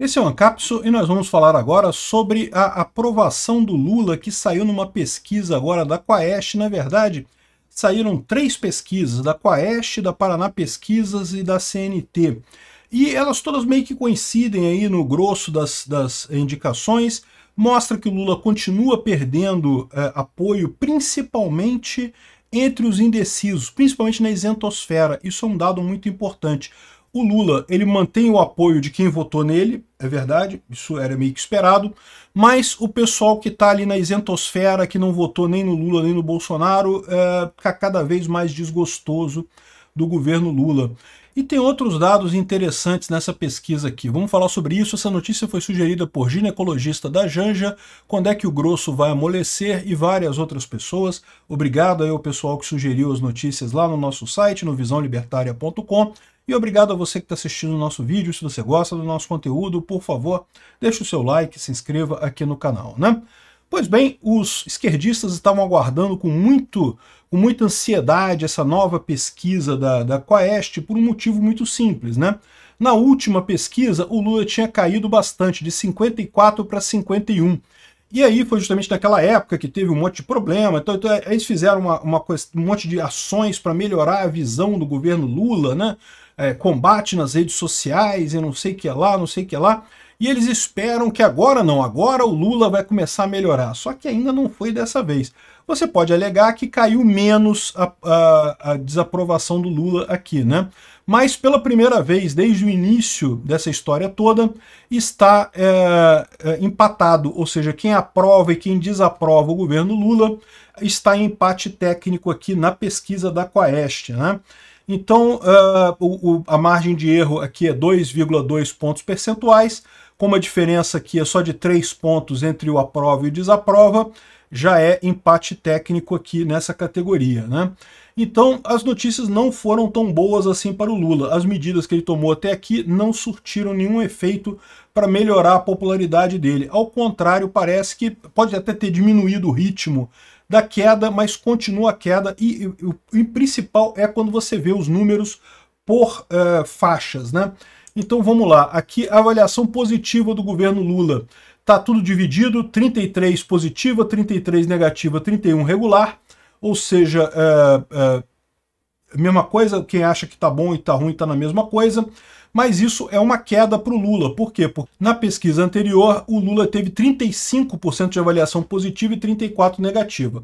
Esse é o Ancapso e nós vamos falar agora sobre a aprovação do Lula que saiu numa pesquisa agora da Quaest. Na verdade, saíram três pesquisas, da Quaest, da Paraná Pesquisas e da CNT. E elas todas meio que coincidem aí no grosso das, das indicações, mostra que o Lula continua perdendo eh, apoio principalmente entre os indecisos, principalmente na isentosfera. Isso é um dado muito importante. O Lula, ele mantém o apoio de quem votou nele, é verdade, isso era meio que esperado, mas o pessoal que está ali na isentosfera, que não votou nem no Lula nem no Bolsonaro, é, fica cada vez mais desgostoso do governo Lula. E tem outros dados interessantes nessa pesquisa aqui. Vamos falar sobre isso. Essa notícia foi sugerida por ginecologista da Janja, Quando é que o grosso vai amolecer e várias outras pessoas. Obrigado aí ao pessoal que sugeriu as notícias lá no nosso site, no visãolibertaria.com. E obrigado a você que está assistindo o nosso vídeo. Se você gosta do nosso conteúdo, por favor, deixe o seu like, se inscreva aqui no canal, né? Pois bem, os esquerdistas estavam aguardando com, muito, com muita ansiedade essa nova pesquisa da, da Quaest por um motivo muito simples, né? Na última pesquisa, o Lula tinha caído bastante, de 54 para 51. E aí foi justamente naquela época que teve um monte de problema, então, então é, eles fizeram uma, uma, um monte de ações para melhorar a visão do governo Lula, né? é, combate nas redes sociais e não sei o que lá, não sei o que lá. E eles esperam que agora não, agora o Lula vai começar a melhorar. Só que ainda não foi dessa vez. Você pode alegar que caiu menos a, a, a desaprovação do Lula aqui, né? Mas pela primeira vez, desde o início dessa história toda, está é, é, empatado. Ou seja, quem aprova e quem desaprova o governo Lula está em empate técnico aqui na pesquisa da Coeste, né? Então, uh, o, o, a margem de erro aqui é 2,2 pontos percentuais, com uma diferença aqui é só de 3 pontos entre o aprova e o desaprova já é empate técnico aqui nessa categoria. Né? Então, as notícias não foram tão boas assim para o Lula. As medidas que ele tomou até aqui não surtiram nenhum efeito para melhorar a popularidade dele. Ao contrário, parece que pode até ter diminuído o ritmo da queda, mas continua a queda. E, o principal é quando você vê os números por uh, faixas. Né? Então, vamos lá. Aqui, a avaliação positiva do governo Lula tá tudo dividido, 33 positiva, 33 negativa, 31 regular, ou seja, é, é, mesma coisa, quem acha que tá bom e tá ruim tá na mesma coisa, mas isso é uma queda para o Lula. Por quê? Porque na pesquisa anterior, o Lula teve 35% de avaliação positiva e 34% negativa.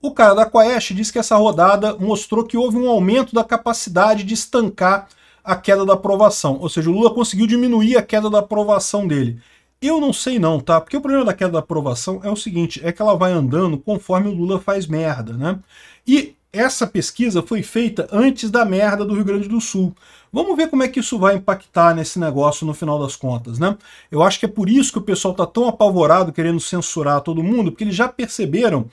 O cara da Quaest diz que essa rodada mostrou que houve um aumento da capacidade de estancar a queda da aprovação, ou seja, o Lula conseguiu diminuir a queda da aprovação dele. Eu não sei não, tá? Porque o problema da queda da aprovação é o seguinte, é que ela vai andando conforme o Lula faz merda, né? E essa pesquisa foi feita antes da merda do Rio Grande do Sul. Vamos ver como é que isso vai impactar nesse negócio no final das contas, né? Eu acho que é por isso que o pessoal tá tão apavorado querendo censurar todo mundo, porque eles já perceberam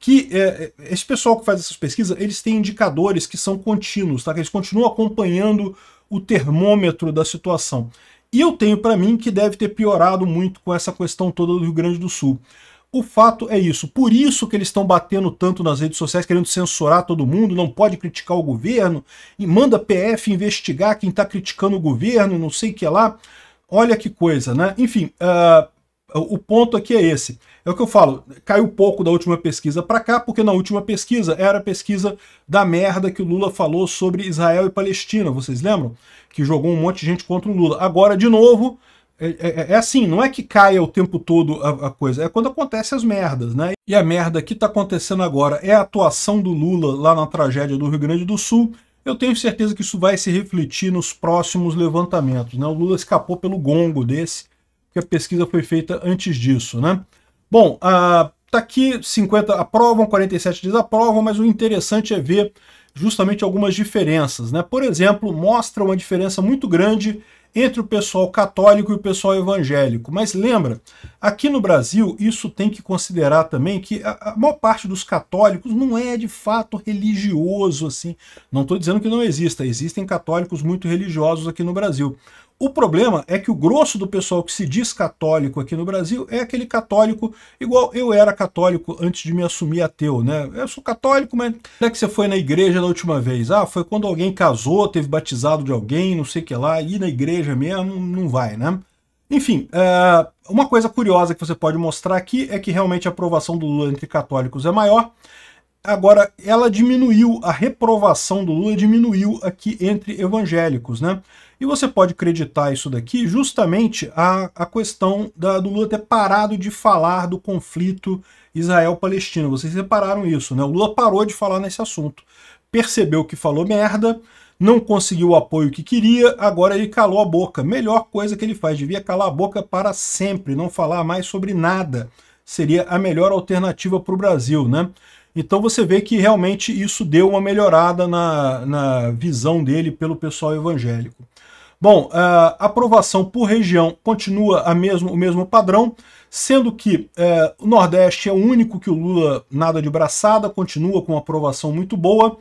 que é, é esse pessoal que faz essas pesquisas, eles têm indicadores que são contínuos, tá? Que eles continuam acompanhando o termômetro da situação. E eu tenho para mim que deve ter piorado muito com essa questão toda do Rio Grande do Sul. O fato é isso. Por isso que eles estão batendo tanto nas redes sociais, querendo censurar todo mundo, não pode criticar o governo, e manda PF investigar quem está criticando o governo, não sei o que lá. Olha que coisa, né? Enfim, uh, o ponto aqui é esse. É o que eu falo, caiu pouco da última pesquisa para cá, porque na última pesquisa era a pesquisa da merda que o Lula falou sobre Israel e Palestina, vocês lembram? Que jogou um monte de gente contra o Lula. Agora, de novo, é, é, é, é assim, não é que caia o tempo todo a, a, coisa, é quando acontece as merdas, né? E a merda que está acontecendo agora é a atuação do Lula lá na tragédia do Rio Grande do Sul. Eu tenho certeza que isso vai se refletir nos próximos levantamentos, né? O Lula escapou pelo gongo desse, que a pesquisa foi feita antes disso, né? Bom, está ah, tá aqui 50 aprovam, 47 desaprovam, mas o interessante é ver justamente algumas diferenças, né? Por exemplo, mostra uma diferença muito grande entre o pessoal católico e o pessoal evangélico. Mas lembra, aqui no Brasil, isso tem que considerar também que a, a maior parte dos católicos não é de fato religioso assim. Não estou dizendo que não exista, existem católicos muito religiosos aqui no Brasil. O problema é que o grosso do pessoal que se diz católico aqui no Brasil é aquele católico igual eu era católico antes de me assumir ateu, né? Eu sou católico, mas onde é que você foi na igreja da última vez? Ah, foi quando alguém casou, teve batizado de alguém, não sei o que lá, ir na igreja cerveja mesmo, não vai, né? Enfim, é, uma coisa curiosa que você pode mostrar aqui é que realmente a aprovação do Lula entre católicos é maior. Agora, ela diminuiu, a reprovação do Lula diminuiu aqui entre evangélicos, né? E você pode acreditar isso daqui justamente a, a questão da, do Lula ter parado de falar do conflito Israel-Palestina. Vocês repararam isso, né? O Lula parou de falar nesse assunto. Percebeu que falou merda, não conseguiu o apoio que queria, agora ele calou a boca. Melhor coisa que ele faz, devia calar a boca para sempre, não falar mais sobre nada. Seria a melhor alternativa para o Brasil, né? Então você vê que realmente isso deu uma melhorada na, na visão dele pelo pessoal evangélico. Bom, a aprovação por região continua a mesmo, o mesmo padrão, sendo que é, o Nordeste é o único que o Lula nada de braçada, continua com uma aprovação muito boa.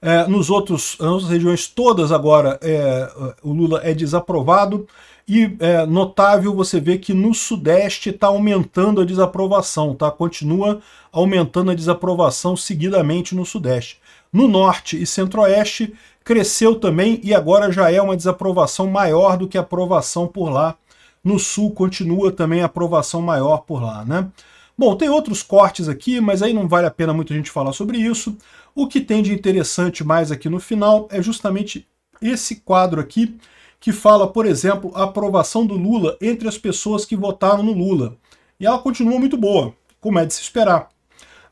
É, nos outros, nas outras regiões todas agora, é, é o Lula é desaprovado. E é, notável você vê que no Sudeste está aumentando a desaprovação, tá? Continua aumentando a desaprovação seguidamente no Sudeste. No Norte e Centro-Oeste cresceu também e agora já é uma desaprovação maior do que a aprovação por lá. No Sul continua também a aprovação maior por lá, né? Bom, tem outros cortes aqui, mas aí não vale a pena muito a gente falar sobre isso. O que tem de interessante mais aqui no final é justamente esse quadro aqui, que fala, por exemplo, a aprovação do Lula entre as pessoas que votaram no Lula. E ela continua muito boa, como é de se esperar.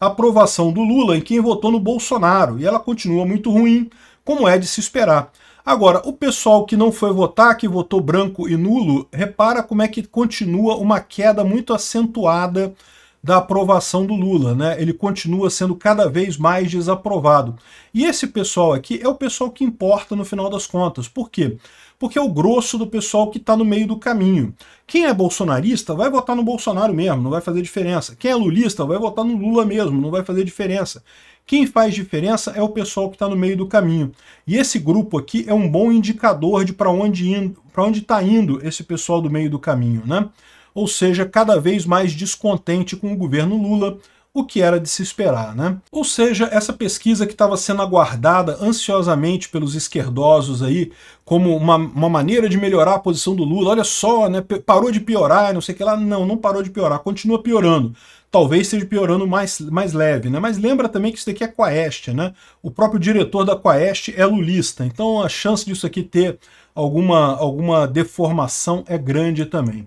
A aprovação do Lula em quem votou no Bolsonaro, e ela continua muito ruim, como é de se esperar. Agora, o pessoal que não foi votar, que votou branco e nulo, repara como é que continua uma queda muito acentuada da aprovação do Lula, né? Ele continua sendo cada vez mais desaprovado. E esse pessoal aqui é o pessoal que importa no final das contas. Por quê? Porque é o grosso do pessoal que está no meio do caminho. Quem é bolsonarista vai votar no Bolsonaro mesmo, não vai fazer diferença. Quem é lulista vai votar no Lula mesmo, não vai fazer diferença. Quem faz diferença é o pessoal que está no meio do caminho. E esse grupo aqui é um bom indicador de para onde está indo, tá indo esse pessoal do meio do caminho, né? ou seja, cada vez mais descontente com o governo Lula, o que era de se esperar, né? Ou seja, essa pesquisa que estava sendo aguardada ansiosamente pelos esquerdosos aí como uma, uma, maneira de melhorar a posição do Lula, olha só, né, parou de piorar, não sei o que lá, não, não parou de piorar, continua piorando. Talvez esteja piorando mais, mais leve, né? Mas lembra também que isso daqui é Quaeste, né? O próprio diretor da Quaeste é lulista, então a chance disso aqui ter alguma, alguma deformação é grande também.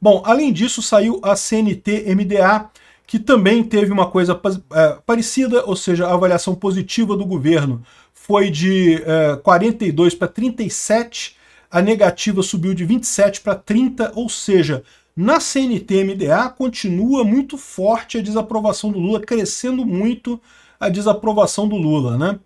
Bom, além disso, saiu a CNT-MDA, que também teve uma coisa é, parecida, ou seja, a avaliação positiva do governo foi de é, 42 para 37, a negativa subiu de 27 para 30, ou seja, na CNT-MDA continua muito forte a desaprovação do Lula, crescendo muito a desaprovação do Lula, né?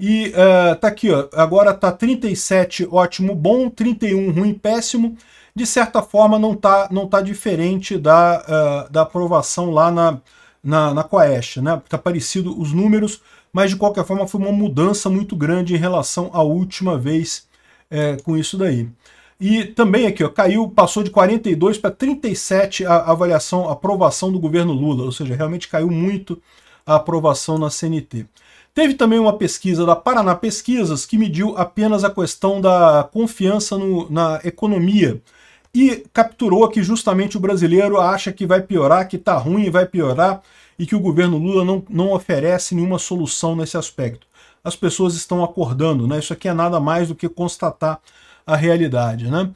E uh, tá aqui, ó, agora tá 37 ótimo, bom, 31 ruim, péssimo, de certa forma não está não tá diferente da, uh, da aprovação lá na, na, na Coeste, né? está parecido os números, mas de qualquer forma foi uma mudança muito grande em relação à última vez é, com isso daí. E também aqui, ó, caiu, passou de 42 para 37 a avaliação, a aprovação do governo Lula, ou seja, realmente caiu muito a aprovação na CNT. Teve também uma pesquisa da Paraná Pesquisas que mediu apenas a questão da confiança no, na economia, e capturou que justamente o brasileiro acha que vai piorar, que está ruim e vai piorar, e que o governo Lula não, não oferece nenhuma solução nesse aspecto. As pessoas estão acordando, né? Isso aqui é nada mais do que constatar a realidade, né?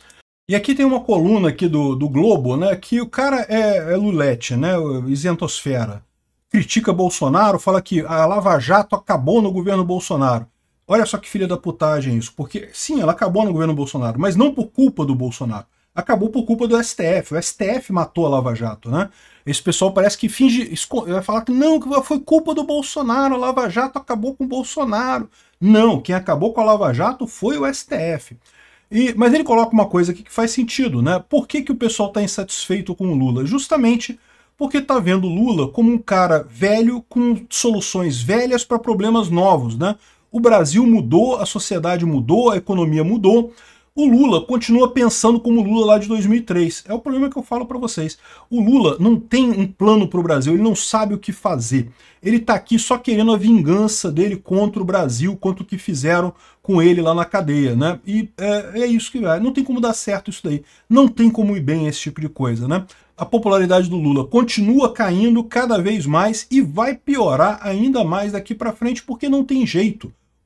E aqui tem uma coluna aqui do, do Globo, né? Que o cara é, é Lulete, né? Isentosfera. Critica Bolsonaro, fala que a Lava Jato acabou no governo Bolsonaro. Olha só que filha da putagem isso, porque sim, ela acabou no governo Bolsonaro, mas não por culpa do Bolsonaro acabou por culpa do STF. O STF matou a Lava Jato, né? Esse pessoal parece que finge, vai falar que não, que foi culpa do Bolsonaro, a Lava Jato acabou com o Bolsonaro. Não, quem acabou com a Lava Jato foi o STF. E, mas ele coloca uma coisa aqui que faz sentido, né? Por que, que o pessoal está insatisfeito com o Lula? Justamente porque está vendo Lula como um cara velho com soluções velhas para problemas novos, né? O Brasil mudou, a sociedade mudou, a economia mudou, o Lula continua pensando como o Lula lá de 2003. É o problema que eu falo para vocês. O Lula não tem um plano para o Brasil, ele não sabe o que fazer. Ele está aqui só querendo a vingança dele contra o Brasil, contra o que fizeram com ele lá na cadeia, né? E é, é isso que vai. Não tem como dar certo isso daí. Não tem como ir bem esse tipo de coisa, né? A popularidade do Lula continua caindo cada vez mais e vai piorar ainda mais daqui para frente porque não tem jeito